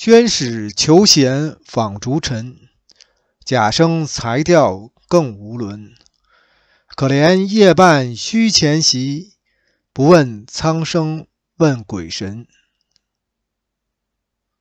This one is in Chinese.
宣使求贤访逐臣，贾生才调更无伦。可怜夜半虚前席，不问苍生问鬼神。